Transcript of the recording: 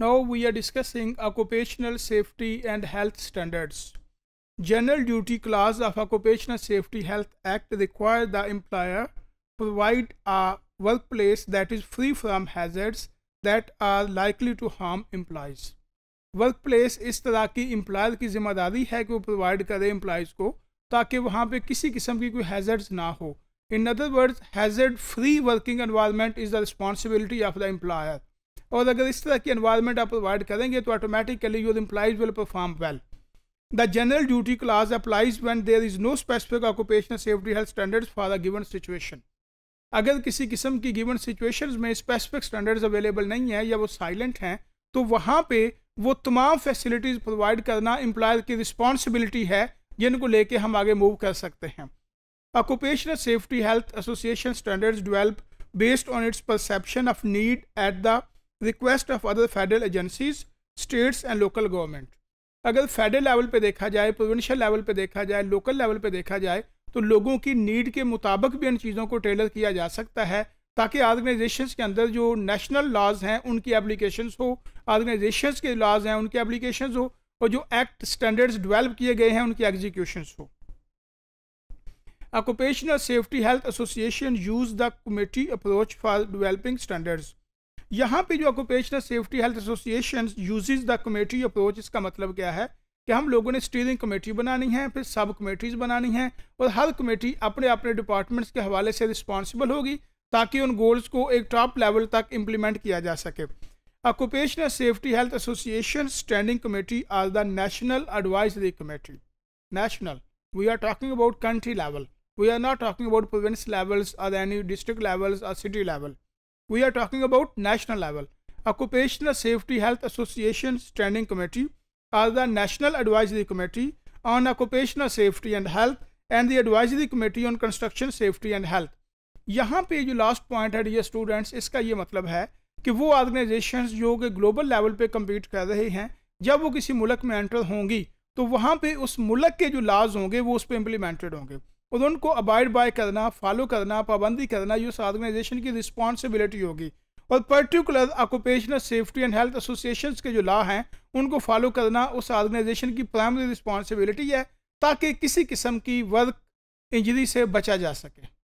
Now we are discussing occupational safety and health standards. General duty clause of Occupational Safety Health Act require the employer provide a workplace that is free from hazards that are likely to harm employees. Workplace is तरह की employer की जिम्मेदारी है कि वो provide करे employees को ताकि वहाँ पे किसी किस्म की कोई hazards ना हो In other words, hazard-free working environment is the responsibility of the employer. और अगर इस तरह की एनवायरमेंट आप प्रोवाइड करेंगे तो automatically your employees will perform well the general duty class applies one there is no specific occupational safety health standards for a given situation अगर किसी किस्म की गिवन सिचुएशंस में स्पेसिफिक स्टैंडर्ड्स अवेलेबल नहीं है या वो साइलेंट हैं तो वहाँ पे वो तमाम फैसिलिटीज़ प्रोवाइड करना एम्प्लॉयर की रिस्पॉन्सिबिलिटी है जिनको लेके हम आगे मूव कर सकते हैं occupational safety health association standards develop based on its perception of need at the request of other federal agencies states and local government अगर फेडरल लेवल पे देखा जाए प्रोविंशियल लेवल पे देखा जाए लोकल लेवल पे देखा जाए तो लोगों की नीड के मुताबिक भी इन चीज़ों को टेलर किया जा सकता है ताकि ऑर्गेनाइजेशंस के अंदर जो नेशनल लॉज हैं उनकी एप्लीकेशंस हो ऑर्गेनाइजेशंस के लॉज हैं उनकी एप्लीकेशंस हो और जो एक्ट स्टैंडर्ड्स डेवलप किए गए हैं उनकी एग्जीक्यूशंस हो occupational safety health association use the committee approach for developing standards यहाँ पे जो occupational safety health association uses the committee approach इसका मतलब क्या है कि हम लोगों ने स्टीयरिंग कमेटी बनानी है फिर सब कमेटीज़ बनानी हैं और हर कमेटी अपने अपने डिपार्टमेंट्स के हवाले से रिस्पॉन्सिबल होगी ताकि उन गोल्स को एक टॉप लेवल तक इम्प्लीमेंट किया जा सके occupational safety health association standing committee आज the national advisory committee national we are talking about country level we are not talking about province levels और एनी डिस्ट्रिक्ट लेवल्स और city levels we are talking about national level occupational safety health association standing committee are the national advisory committee on occupational safety and health and the advisory committee on construction safety and health यहाँ पे जो last point है the students इसका ये मतलब है कि वो ऑर्गेनाइजेशन जो कि ग्लोबल लेवल पर कम्पीट कर रहे हैं जब वो किसी मुल्क में एंटर होंगी तो वहाँ पर उस मुल्क के जो लॉज होंगे वो उस पर इम्प्लीमेंटेड होंगे और उनको अबाइड बाय करना फॉलो करना पाबंदी करना यूस ऑर्गेनाइजेशन की रिस्पॉन्सिबिलिटी होगी और particular occupational safety and health association के जो लॉ हैं उनको फॉलो करना उस ऑर्गेनाइजेशन की प्राइमरी रिस्पॉन्सिबिलिटी है ताकि किसी किस्म की वर्क इंजरी से बचा जा सके